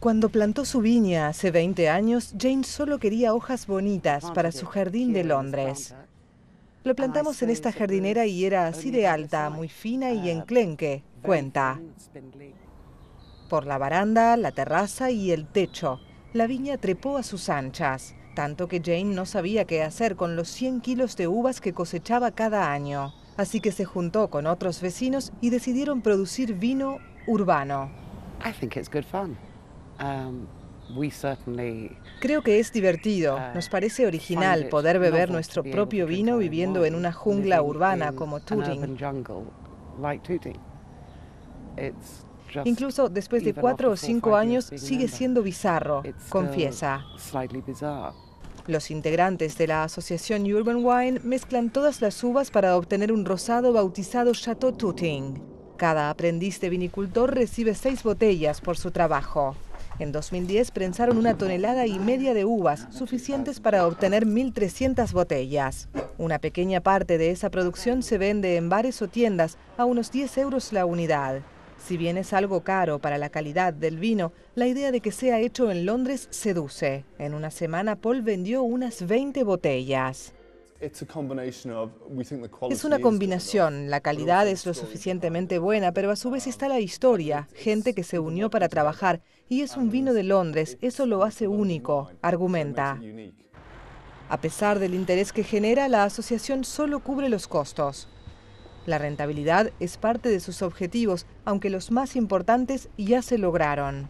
Cuando plantó su viña hace 20 años, Jane solo quería hojas bonitas para su jardín de Londres. Lo plantamos en esta jardinera y era así de alta, muy fina y ah, enclenque, cuenta. Por la baranda, la terraza y el techo, la viña trepó a sus anchas, tanto que Jane no sabía qué hacer con los 100 kilos de uvas que cosechaba cada año. Así que se juntó con otros vecinos y decidieron producir vino urbano. Um, Creo que es divertido, uh, nos parece original poder beber nuestro propio vino viviendo en una jungla urbana como Turing. Incluso después de cuatro o cinco años sigue siendo bizarro, confiesa. Los integrantes de la asociación Urban Wine mezclan todas las uvas para obtener un rosado bautizado Chateau Tuting. Cada aprendiz de vinicultor recibe seis botellas por su trabajo. En 2010 prensaron una tonelada y media de uvas, suficientes para obtener 1.300 botellas. Una pequeña parte de esa producción se vende en bares o tiendas a unos 10 euros la unidad. Si bien es algo caro para la calidad del vino, la idea de que sea hecho en Londres seduce. En una semana Paul vendió unas 20 botellas. Es una combinación, la calidad es lo suficientemente buena, pero a su vez um, está la historia, gente que se unió para trabajar y es un vino de Londres, eso lo hace único, argumenta. A pesar del interés que genera, la asociación solo cubre los costos. La rentabilidad es parte de sus objetivos, aunque los más importantes ya se lograron.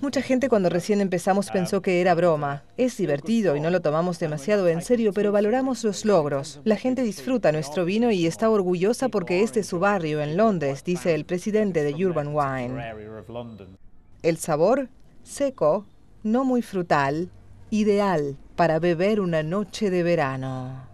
Mucha gente cuando recién empezamos um, pensó que era broma. Es divertido y no lo tomamos demasiado en serio, pero valoramos los logros. La gente disfruta nuestro vino y está orgullosa porque este es su barrio en Londres, dice el presidente de Urban Wine. El sabor, seco, no muy frutal, ideal para beber una noche de verano.